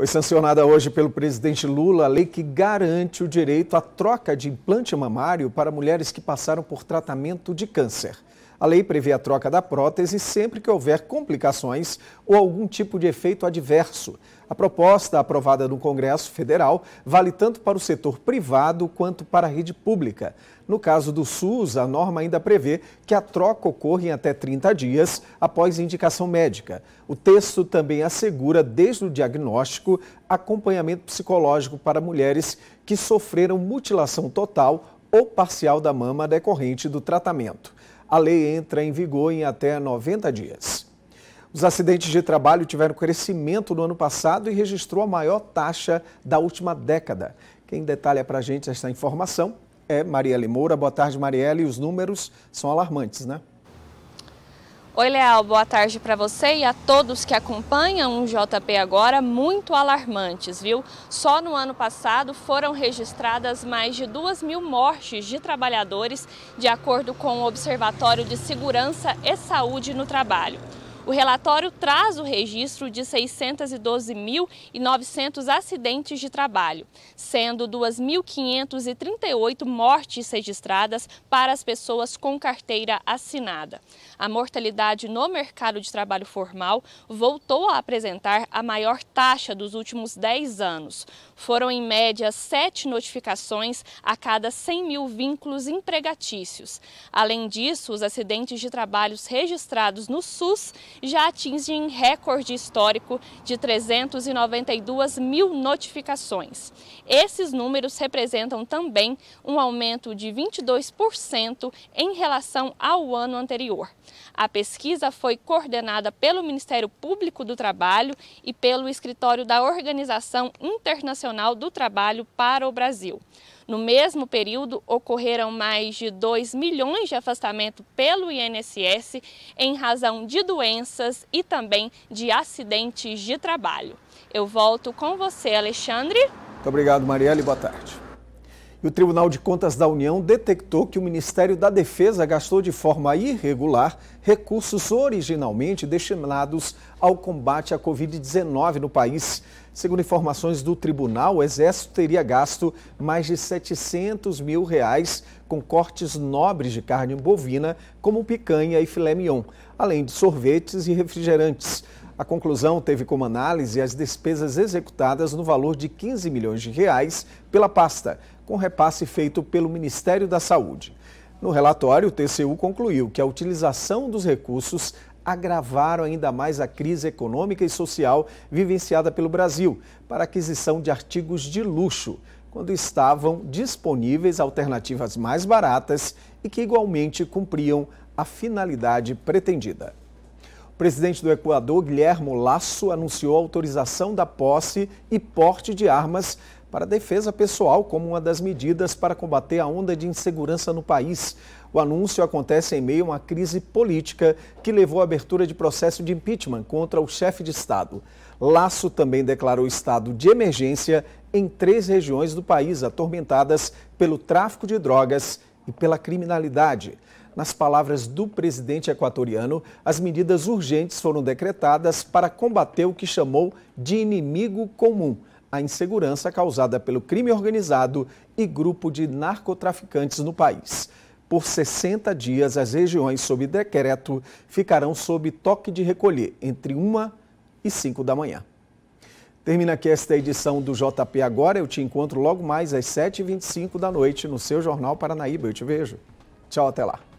Foi sancionada hoje pelo presidente Lula a lei que garante o direito à troca de implante mamário para mulheres que passaram por tratamento de câncer. A lei prevê a troca da prótese sempre que houver complicações ou algum tipo de efeito adverso. A proposta aprovada no Congresso Federal vale tanto para o setor privado quanto para a rede pública. No caso do SUS, a norma ainda prevê que a troca ocorra em até 30 dias após indicação médica. O texto também assegura, desde o diagnóstico, acompanhamento psicológico para mulheres que sofreram mutilação total ou parcial da mama decorrente do tratamento. A lei entra em vigor em até 90 dias. Os acidentes de trabalho tiveram crescimento no ano passado e registrou a maior taxa da última década. Quem detalha para a gente essa informação é Marielle Moura. Boa tarde, Marielle. E os números são alarmantes, né? Oi, Leal, boa tarde para você e a todos que acompanham o JP agora, muito alarmantes, viu? Só no ano passado foram registradas mais de 2 mil mortes de trabalhadores, de acordo com o Observatório de Segurança e Saúde no Trabalho. O relatório traz o registro de 612.900 acidentes de trabalho, sendo 2.538 mortes registradas para as pessoas com carteira assinada. A mortalidade no mercado de trabalho formal voltou a apresentar a maior taxa dos últimos 10 anos. Foram, em média, 7 notificações a cada 100 mil vínculos empregatícios. Além disso, os acidentes de trabalhos registrados no SUS já atingem recorde histórico de 392 mil notificações. Esses números representam também um aumento de 22% em relação ao ano anterior. A pesquisa foi coordenada pelo Ministério Público do Trabalho e pelo Escritório da Organização Internacional do Trabalho para o Brasil. No mesmo período, ocorreram mais de 2 milhões de afastamento pelo INSS em razão de doenças e também de acidentes de trabalho. Eu volto com você, Alexandre. Muito obrigado, Marielle. Boa tarde. E o Tribunal de Contas da União detectou que o Ministério da Defesa gastou de forma irregular recursos originalmente destinados ao combate à Covid-19 no país. Segundo informações do tribunal, o Exército teria gasto mais de 700 mil reais com cortes nobres de carne bovina, como picanha e filé mignon, além de sorvetes e refrigerantes. A conclusão teve como análise as despesas executadas no valor de 15 milhões de reais pela pasta, com repasse feito pelo Ministério da Saúde. No relatório, o TCU concluiu que a utilização dos recursos agravaram ainda mais a crise econômica e social vivenciada pelo Brasil para aquisição de artigos de luxo, quando estavam disponíveis alternativas mais baratas e que igualmente cumpriam a finalidade pretendida presidente do Equador, Guilherme Lasso, anunciou autorização da posse e porte de armas para defesa pessoal como uma das medidas para combater a onda de insegurança no país. O anúncio acontece em meio a uma crise política que levou à abertura de processo de impeachment contra o chefe de Estado. Laço também declarou estado de emergência em três regiões do país atormentadas pelo tráfico de drogas e pela criminalidade. Nas palavras do presidente equatoriano, as medidas urgentes foram decretadas para combater o que chamou de inimigo comum, a insegurança causada pelo crime organizado e grupo de narcotraficantes no país. Por 60 dias, as regiões sob decreto ficarão sob toque de recolher entre 1 e 5 da manhã. Termina aqui esta edição do JP Agora. Eu te encontro logo mais às 7h25 da noite no seu Jornal Paranaíba. Eu te vejo. Tchau, até lá.